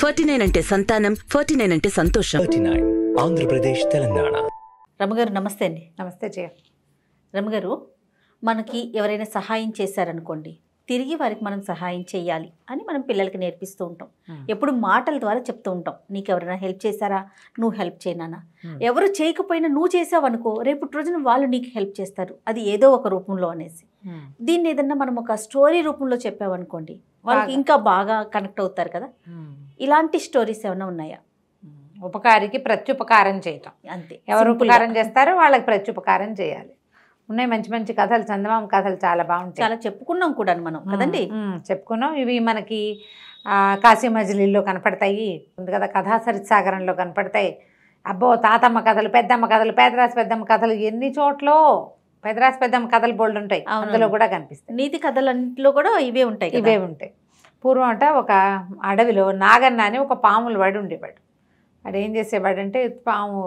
forty nine అంటే సంతానం forty nine అంటే సంతోషం థర్టీ నైన్ ఆంధ్రప్రదేశ్ తెలంగాణ రమగారు నమస్తే అండి నమస్తే జయ రమగారు మనకి ఎవరైనా సహాయం చేశారనుకోండి తిరిగి వారికి మనం సహాయం చేయాలి అని మనం పిల్లలకి నేర్పిస్తూ ఉంటాం ఎప్పుడు మాటల ద్వారా చెప్తూ ఉంటాం నీకు ఎవరైనా హెల్ప్ చేశారా నువ్వు హెల్ప్ చేయనా ఎవరు చేయకపోయినా నువ్వు చేసావనుకో రేపు రోజున వాళ్ళు నీకు హెల్ప్ చేస్తారు అది ఏదో ఒక రూపంలో అనేసి దీన్ని ఏదన్నా మనం ఒక స్టోరీ రూపంలో చెప్పామనుకోండి వాళ్ళకి ఇంకా బాగా కనెక్ట్ అవుతారు కదా ఇలాంటి స్టోరీస్ ఏమైనా ఉన్నాయా ఉపకారికి ప్రత్యుపకారం చేయటం అంతే ఎవరు ఉపకారం చేస్తారో వాళ్ళకి ప్రత్యుపకారం చేయాలి ఉన్నాయి మంచి మంచి కథలు చందమామ కథలు చాలా బాగుంటాయి చాలా చెప్పుకున్నాం కూడా మనం కదండి చెప్పుకున్నాం ఇవి మనకి కాశీ మజిలీలో కనపడతాయి ఉంది కదా కథా సరిత్సాగరంలో కనపడతాయి అబ్బో తాతమ్మ కథలు పెద్దమ్మ కథలు పేదరాశి పెద్దమ్మ కథలు ఎన్ని చోట్లో మెద్రాస్ పెద్దమ్మ కథలు బోల్డ్ ఉంటాయి అందులో కూడా కనిపిస్తాయి నీతి కథలంట్లో కూడా ఇవే ఉంటాయి ఇవే ఉంటాయి పూర్వం అంట ఒక అడవిలో నాగన్న అని ఒక పాములు వాడు ఉండేవాడు వాడు ఏం చేసేవాడు అంటే పాము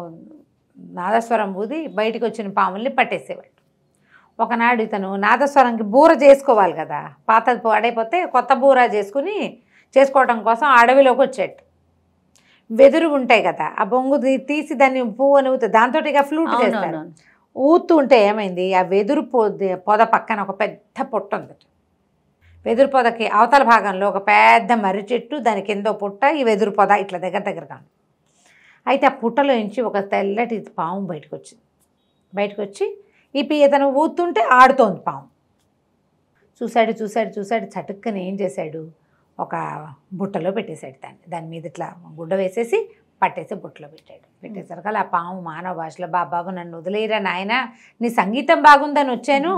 నాదస్వరం ఊది బయటకు వచ్చిన పాముల్ని పట్టేసేవాడు ఒకనాడు ఇతను నాదస్వరంకి బూర చేసుకోవాలి కదా పాత పాడైపోతే కొత్త బూర చేసుకుని చేసుకోవడం కోసం అడవిలోకి వచ్చేట్టు వెదురు ఉంటాయి కదా ఆ బొంగు తీసి దాన్ని పువ్వు అని దాంతో ఇక ఫ్లూట్ చేస్తారు ఉంటే ఏమైంది ఆ వెదురు పొద పక్కన ఒక పెద్ద పొట్ట ఉందట వెదురు పొదకి అవతల భాగంలో ఒక పెద్ద మర్రి చెట్టు దాని కింద పుట్ట ఈ వెదురు పొద ఇట్లా దగ్గర దగ్గరగా ఉంది అయితే ఆ పుట్టలో నుంచి ఒక తెల్లటి పాము బయటకు వచ్చింది బయటకు వచ్చి ఈ ఇతను ఊతుంటే ఆడుతోంది పాము చూశాడు చూశాడు చూశాడు చటుక్కని ఏం చేశాడు ఒక బుట్టలో పెట్టేశాడు దాన్ని దాని మీద ఇట్లా గుడ్డ వేసేసి పట్టేసి బుట్లో పెట్టాడు పెట్టేసరికి ఆ పాము మానవ భాషలో బాబాబు నన్ను వదిలేయరా నాయన నీ సంగీతం బాగుందని వచ్చాను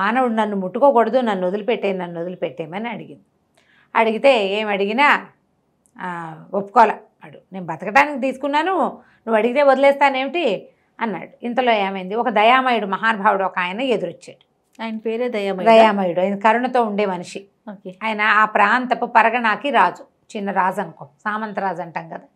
మానవుడు నన్ను ముట్టుకోకూడదు నన్ను వదిలిపెట్టే నన్ను వదిలిపెట్టేమని అడిగింది అడిగితే ఏం అడిగినా ఒప్పుకోవాల అడు నేను బతకడానికి తీసుకున్నాను నువ్వు అడిగితే వదిలేస్తానేమిటి అన్నాడు ఇంతలో ఏమైంది ఒక దయామయుడు మహానుభావుడు ఒక ఆయన ఎదురొచ్చాడు ఆయన పేరే దయామయుడు దయామయుడు ఆయన కరుణతో ఉండే మనిషి ఆయన ఆ ప్రాంతపు పరగణాకి రాజు చిన్న రాజు అనుకో సామంత రాజు అంటాం కదా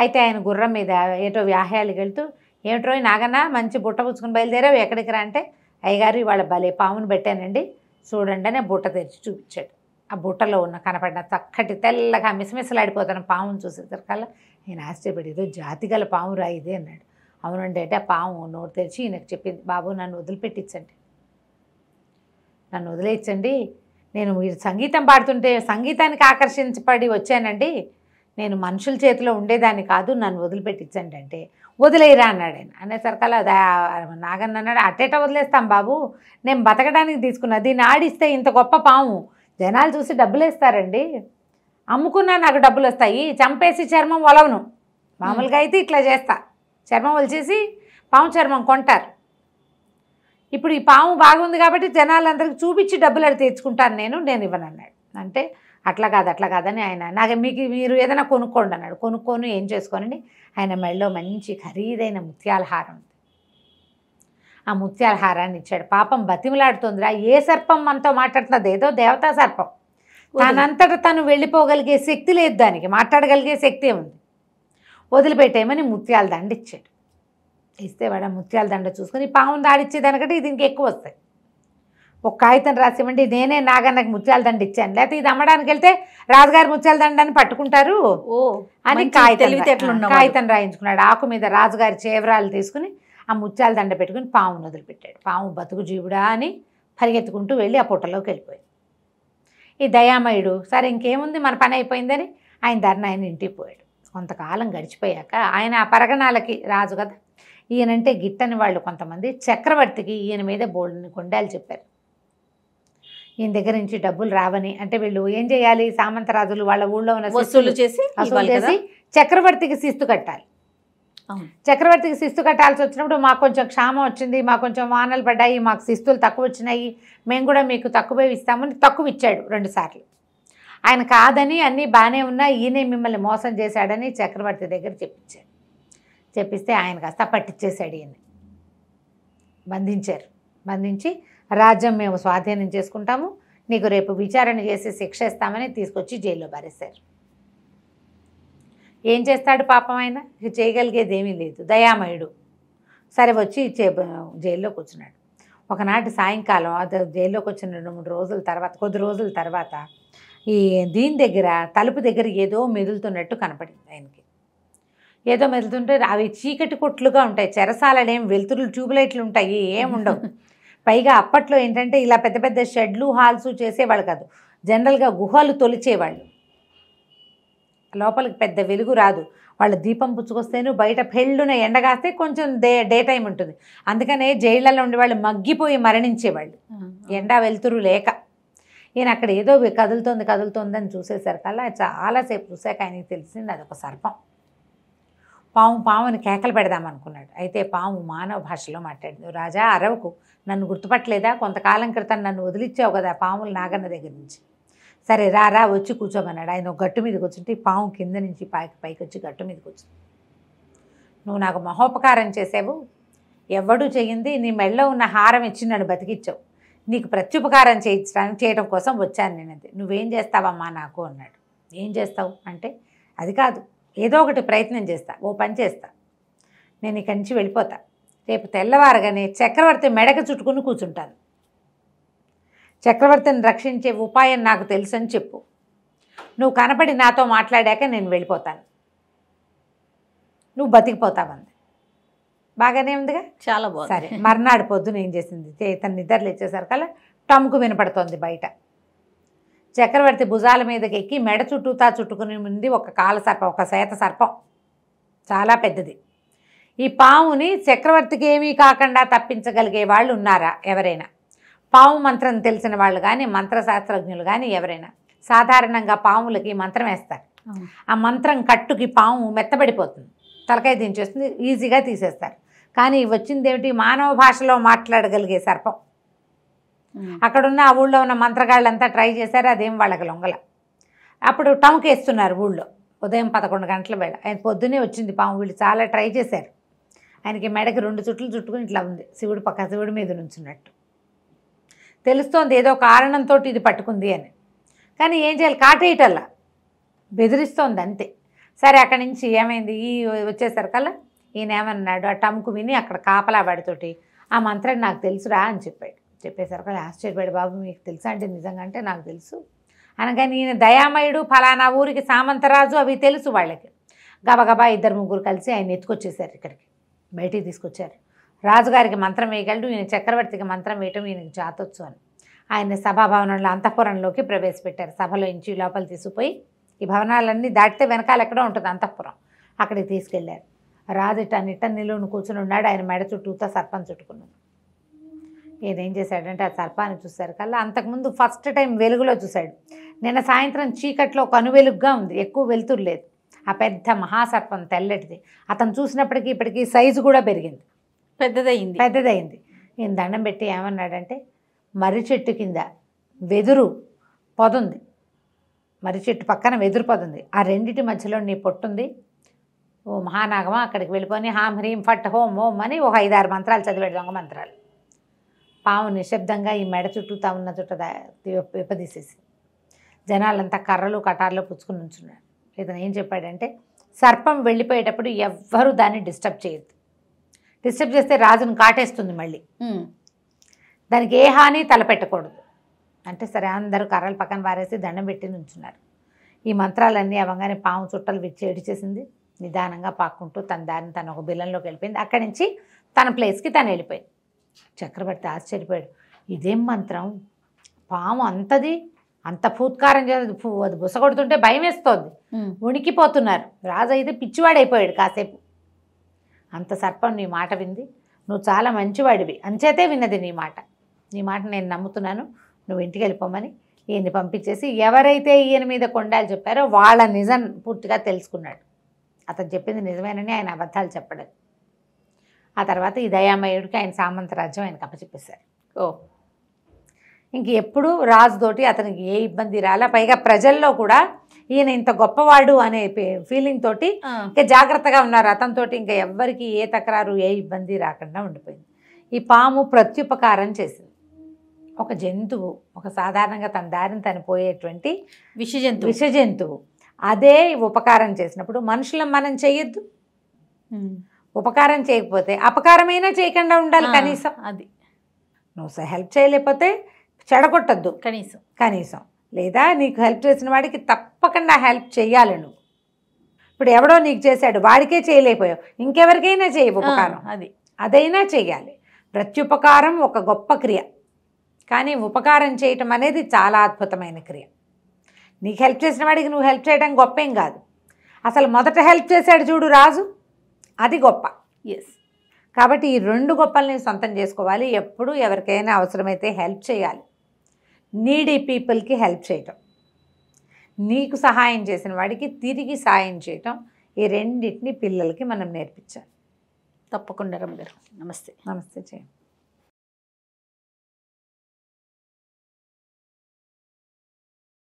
అయితే ఆయన గుర్రం మీద ఏటో వ్యాహ్యాలు వెళ్తూ ఏమిట్రో నాగన్న మంచి బుట్ట పుచ్చుకుని బయలుదేరావు ఎక్కడికి రా అంటే అయ్యగారు ఇవాళ భలే పామును పెట్టానండి చూడండి అని బుట్ట తెరిచి చూపించాడు ఆ బుట్టలో ఉన్న కనపడిన చక్కటి తెల్లగా మిసమిసలాడిపోతాను పామును చూసేసరికల్లా నేను ఆశ్చర్యపడి ఏదో జాతి గల పాము రా ఇదే అన్నాడు అవునండి అంటే ఆ పాము నోరు తెరిచి ఈయనకు చెప్పింది బాబు నన్ను వదిలిపెట్టించండి నన్ను వదిలేయించండి నేను మీరు సంగీతం పాడుతుంటే సంగీతానికి ఆకర్షించబడి వచ్చానండి నేను మనుషుల చేతిలో ఉండేదాన్ని కాదు నన్ను వదిలిపెట్టించండి అంటే వదిలేయరా అన్నాడు ఆయన అనేసరికల్లా నాగన్న అన్నాడు అట్టేట వదిలేస్తాం బాబు నేను బతకడానికి తీసుకున్నా దీన్ని ఆడిస్తే ఇంత గొప్ప పాము జనాలు చూసి డబ్బులు వేస్తారండి అమ్ముకున్నా నాకు డబ్బులు వస్తాయి చంపేసి చర్మం వలవను మామూలుగా అయితే ఇట్లా చేస్తా చర్మం వలిచేసి పాము చర్మం కొంటారు ఇప్పుడు ఈ పాము బాగుంది కాబట్టి జనాలందరికీ చూపించి డబ్బులు అడిగి తెచ్చుకుంటాను నేను నేను ఇవ్వనన్నాడు అంటే అట్లా కాదు అట్లా కాదని ఆయన నాకు మీకు మీరు ఏదైనా కొనుక్కోండి అన్నాడు కొనుక్కొని ఏం చేసుకోనండి ఆయన మెడలో మంచి ఖరీదైన ముత్యాల హారం ఉంది ఆ ముత్యాల హారాన్ని ఇచ్చాడు పాపం బతిమలాడుతుందిరా ఏ సర్పం మనతో మాట్లాడుతుంది ఏదో దేవతా సర్పం తనంతట తను వెళ్ళిపోగలిగే శక్తి లేదు దానికి మాట్లాడగలిగే శక్తి ఉంది వదిలిపెట్టేయమని ముత్యాల దండ ఇచ్చాడు ఇస్తే వాడు ముత్యాల దండ చూసుకొని పాము దానికంటే ఇది ఇంకెక్కువ వస్తాయి ఒక కాగితం రాసివ్వండి నేనే నాగన్నకి ముత్యాల దండ ఇచ్చాను లేకపోతే ఇది అమ్మడానికి వెళ్తే రాజుగారి ముత్యాల దండ అని పట్టుకుంటారు అని కాగితం కాగితం రాయించుకున్నాడు ఆకు మీద రాజుగారి చేవరాలు తీసుకుని ఆ ముత్యాల దండ పెట్టుకుని పాము వదిలిపెట్టాడు పాము బతుకు జీవుడా అని పరిగెత్తుకుంటూ వెళ్ళి ఆ పుట్టలోకి వెళ్ళిపోయాడు ఈ దయామయుడు సరే ఇంకేముంది మన పని అయిపోయిందని ఆయన ధరణ ఆయన ఇంటికి పోయాడు కొంతకాలం గడిచిపోయాక ఆయన ఆ పరగణాలకి రాజు కదా ఈయనంటే గిట్టని వాళ్ళు కొంతమంది చక్రవర్తికి ఈయన మీద బోల్డ్ని కొండాలు చెప్పారు ఈయన దగ్గర నుంచి డబ్బులు రావని అంటే వీళ్ళు ఏం చేయాలి సామంతరాజులు వాళ్ళ ఊళ్ళో ఉన్న వసూలు చేసి వసూలు చేసి చక్రవర్తికి శిస్తు కట్టాలి చక్రవర్తికి శిస్తు కట్టాల్సి వచ్చినప్పుడు మాకు కొంచెం క్షామం వచ్చింది మాకు కొంచెం వానలు పడ్డాయి మాకు శిస్తులు తక్కువ వచ్చినాయి మేము కూడా మీకు తక్కువే ఇస్తామని తక్కువ ఇచ్చాడు రెండుసార్లు ఆయన కాదని అన్నీ బాగానే ఉన్నా ఈయనే మిమ్మల్ని మోసం చేశాడని చక్రవర్తి దగ్గర చెప్పించాడు చెప్పిస్తే ఆయన కాస్త పట్టించేశాడు ఈయన్ని బంధించారు బంధించి రాజ్యం మేము స్వాధీనం చేసుకుంటాము నీకు రేపు విచారణ చేసి శిక్ష ఇస్తామని తీసుకొచ్చి జైల్లో పారేశారు ఏం చేస్తాడు పాపం ఆయన ఇక చేయగలిగేది ఏమీ లేదు దయామయుడు సరే వచ్చి జైల్లో కూర్చున్నాడు ఒకనాటి సాయంకాలం అది జైల్లోకి వచ్చిన రెండు మూడు రోజుల తర్వాత కొద్ది రోజుల తర్వాత ఈ దీని దగ్గర తలుపు దగ్గర ఏదో మెదులుతున్నట్టు కనపడింది ఆయనకి ఏదో మెదులుతుంటే అవి చీకటి కొట్లుగా ఉంటాయి చెరసాలనేం వెలుతురులు ట్యూబ్లైట్లు ఉంటాయి ఏముండవు పైగా అప్పట్లో ఏంటంటే ఇలా పెద్ద పెద్ద షెడ్లు హాల్స్ చేసేవాళ్ళు కాదు జనరల్గా గుహలు తొలిచేవాళ్ళు లోపలికి పెద్ద వెలుగు రాదు వాళ్ళు దీపం పుచ్చుకొస్తేను బయట పెళ్ళున ఎండగాస్తే కొంచెం డే డే టైం ఉంటుంది అందుకనే జైళ్ళలో ఉండే వాళ్ళు మగ్గిపోయి మరణించేవాళ్ళు ఎండ వెళ్తురు లేక ఈయన అక్కడ ఏదో కదులుతోంది కదులుతోందని చూసేసరికల్లా చాలాసేపు చూసాక ఆయనకి తెలిసింది అదొక సర్పం పాము పాముని కేకలు పెడదామనుకున్నాడు అయితే పాము మానవ భాషలో మాట్లాడింది రాజా అరవకు నన్ను గుర్తుపట్టలేదా కొంతకాలం క్రితం నన్ను వదిలిచ్చావు కదా పాములు నాగన్న దగ్గర నుంచి సరే రా రా వచ్చి కూర్చోమన్నాడు ఆయన ఒక గట్టు మీదకి వచ్చి పాము కింద నుంచి పైకి పైకి వచ్చి గట్టు మీదకి వచ్చింది నువ్వు నాకు మహోపకారం చేసావు ఎవడూ చేయింది నీ మెడలో ఉన్న హారం ఇచ్చి నన్ను బతికిచ్చావు నీకు ప్రత్యుపకారం చేయించడానికి చేయడం కోసం వచ్చాను నేనంతే నువ్వేం చేస్తావమ్మా నాకు అన్నాడు ఏం చేస్తావు అంటే అది కాదు ఏదో ఒకటి ప్రయత్నం చేస్తా ఓ పని చేస్తా నేను ఇక్కడి నుంచి వెళ్ళిపోతా రేపు తెల్లవారగానే చక్రవర్తి మెడక చుట్టుకుని కూర్చుంటాను చక్రవర్తిని రక్షించే ఉపాయం నాకు తెలుసని చెప్పు నువ్వు కనపడి నాతో మాట్లాడాక నేను వెళ్ళిపోతాను నువ్వు బతికిపోతావంది బాగానే ఉందిగా చాలా బాగుంది సరే మర్నాడు పొద్దున ఏం చేసింది ఇతను నిద్రలు ఇచ్చేసరికల్లా టమ్కు వినపడుతోంది బయట చక్రవర్తి భుజాల మీదకి ఎక్కి మెడ చుట్టూతా చుట్టుకుని ఉంది ఒక కాల సర్పం ఒక శ్వేత సర్పం చాలా పెద్దది ఈ పాముని చక్రవర్తికి ఏమీ కాకుండా తప్పించగలిగే వాళ్ళు ఉన్నారా ఎవరైనా పాము మంత్రం తెలిసిన వాళ్ళు కానీ మంత్రశాస్త్రజ్ఞులు కానీ ఎవరైనా సాధారణంగా పాములకి మంత్రం వేస్తారు ఆ మంత్రం కట్టుకి పాము మెత్తబడిపోతుంది తలకాయ దించేస్తుంది ఈజీగా తీసేస్తారు కానీ వచ్చింది ఏమిటి మానవ భాషలో మాట్లాడగలిగే సర్పం అక్కడున్న ఆ ఊళ్ళో ఉన్న మంత్రగాళ్ళంతా ట్రై చేశారు అదేం వాళ్ళకి లొంగల అప్పుడు టంకి వేస్తున్నారు ఊళ్ళో ఉదయం పదకొండు గంటల వేళ ఆయన పొద్దునే వచ్చింది పాము వీళ్ళు చాలా ట్రై చేశారు ఆయనకి మెడకి రెండు చుట్లు చుట్టుకుని ఇట్లా ఉంది శివుడు పక్క శివుడి మీద నుంచున్నట్టు తెలుస్తోంది ఏదో కారణంతో ఇది పట్టుకుంది అని కానీ ఏం చేయాలి కాటేయటల్లా బెదిరిస్తోంది అంతే సరే అక్కడి నుంచి ఏమైంది ఈ వచ్చేసరికల్లా ఈయన ఏమన్నాడు ఆ టమ్కు విని అక్కడ కాపలా వాడితోటి ఆ మంత్రం నాకు తెలుసురా అని చెప్పాడు కానీ ఆశ్చర్యపడి బాబు మీకు తెలుసా అంటే నిజంగా అంటే నాకు తెలుసు అనగానే నేను దయామయుడు ఫలానా ఊరికి సామంతరాజు అవి తెలుసు వాళ్ళకి గబగబా ఇద్దరు ముగ్గురు కలిసి ఆయన ఎత్తుకొచ్చేసారు ఇక్కడికి బయటికి తీసుకొచ్చారు రాజుగారికి మంత్రం వేయగలడు ఈయన చక్రవర్తికి మంత్రం వేయటం ఈయనకి చాతొచ్చు అని ఆయన సభాభవనంలో అంతఃపురంలోకి ప్రవేశపెట్టారు సభలో ఇంచి లోపల తీసుకుపోయి ఈ భవనాలన్నీ దాటితే వెనకాల ఎక్కడో ఉంటుంది అంతఃపురం అక్కడికి తీసుకెళ్లారు రాజు ఇట్ట నిట్ట నిలువును కూర్చుని ఉన్నాడు ఆయన మెడ చుట్టూతో సర్పంచ్ చుట్టుకున్నాడు ఏదేం చేశాడంటే ఆ సర్పాన్ని చూశారు కల్లా అంతకుముందు ఫస్ట్ టైం వెలుగులో చూశాడు నిన్న సాయంత్రం చీకట్లో కనువెలుగ్గా ఉంది ఎక్కువ వెలుతురు లేదు ఆ పెద్ద మహాసర్పం తెల్లటిది అతను చూసినప్పటికీ ఇప్పటికీ సైజు కూడా పెరిగింది పెద్దదయింది పెద్దదయింది ఈయన దండం పెట్టి ఏమన్నాడంటే మర్రి చెట్టు కింద వెదురు పొదుంది మర్రి చెట్టు పక్కన వెదురు పొదుంది ఆ రెండింటి మధ్యలో నీ పొట్టుంది ఓ మహానాగమా అక్కడికి వెళ్ళిపోయి హాం హ్రీం ఫట్ హోమ్ ఓం అని ఒక ఐదారు మంత్రాలు చదివాడు దొంగ మంత్రాలు పాము నిశ్శబ్దంగా ఈ మెడ చుట్టూతా ఉన్న చుట్ట విపదీసేసి జనాలంతా కర్రలు కటార్లు పుచ్చుకుని ఉంచున్నారు ఇతను ఏం చెప్పాడంటే సర్పం వెళ్ళిపోయేటప్పుడు ఎవ్వరూ దాన్ని డిస్టర్బ్ చేయొద్దు డిస్టర్బ్ చేస్తే రాజును కాటేస్తుంది మళ్ళీ దానికి ఏ హాని తలపెట్టకూడదు అంటే సరే అందరూ కర్రలు పక్కన పారేసి దండం పెట్టి నుంచున్నారు ఈ మంత్రాలన్నీ అవగానే పాము చుట్టలు విచ్చి ఏడిచేసింది నిదానంగా పాక్కుంటూ తన దారిని తన ఒక బిల్లంలోకి వెళ్ళిపోయింది అక్కడి నుంచి తన ప్లేస్కి తను వెళ్ళిపోయింది చక్రవర్తి ఆశ్చర్యపోయాడు ఇదేం మంత్రం పాము అంతది అంత పూత్కారం చేస్తుంది అది బుసగొడుతుంటే భయం వేస్తుంది ఉణికిపోతున్నారు రాజు అయితే పిచ్చివాడైపోయాడు కాసేపు అంత సర్పం నీ మాట వింది నువ్వు చాలా మంచివాడివి అంచేతే విన్నది నీ మాట నీ మాట నేను నమ్ముతున్నాను నువ్వు ఇంటికి వెళ్ళిపోమని ఈయన్ని పంపించేసి ఎవరైతే ఈయన మీద కొండాలు చెప్పారో వాళ్ళ నిజం పూర్తిగా తెలుసుకున్నాడు అతను చెప్పింది నిజమేనని ఆయన అబద్ధాలు చెప్పడం ఆ తర్వాత ఈ దయామయుడికి ఆయన సామంత రాజ్యం ఆయన కప్పచెప్పేశారు ఓ ఇంక ఎప్పుడు రాజుతోటి అతనికి ఏ ఇబ్బంది రాలా పైగా ప్రజల్లో కూడా ఈయన ఇంత గొప్పవాడు అనే ఫీలింగ్ తోటి ఇంకా జాగ్రత్తగా ఉన్నారు అతనితో ఇంకా ఎవ్వరికి ఏ తకరారు ఏ ఇబ్బంది రాకుండా ఉండిపోయింది ఈ పాము ప్రత్యుపకారం చేసింది ఒక జంతువు ఒక సాధారణంగా తన దారిని తను పోయేటువంటి విష జంతువు విష జంతువు అదే ఉపకారం చేసినప్పుడు మనుషులం మనం చేయొద్దు ఉపకారం చేయకపోతే అపకారమైనా చేయకుండా ఉండాలి కనీసం అది నువ్వు హెల్ప్ చేయలేకపోతే చెడగొట్టద్దు కనీసం కనీసం లేదా నీకు హెల్ప్ చేసిన వాడికి తప్పకుండా హెల్ప్ చేయాలి నువ్వు ఇప్పుడు ఎవడో నీకు చేశాడు వాడికే చేయలేకపోయావు ఇంకెవరికైనా చేయ ఉపకారం అది అదైనా చేయాలి ప్రత్యుపకారం ఒక గొప్ప క్రియ కానీ ఉపకారం చేయటం అనేది చాలా అద్భుతమైన క్రియ నీకు హెల్ప్ చేసిన వాడికి నువ్వు హెల్ప్ చేయడం గొప్పేం కాదు అసలు మొదట హెల్ప్ చేశాడు చూడు రాజు అది గొప్ప ఎస్ కాబట్టి ఈ రెండు గొప్పల్ని సొంతం చేసుకోవాలి ఎప్పుడు ఎవరికైనా అవసరమైతే హెల్ప్ చేయాలి నీడీ పీపుల్కి హెల్ప్ చేయటం నీకు సహాయం చేసిన వాడికి తిరిగి సాయం చేయటం ఈ రెండింటిని పిల్లలకి మనం నేర్పించాలి తప్పకుండా రమ్మగారు నమస్తే నమస్తే చేయండి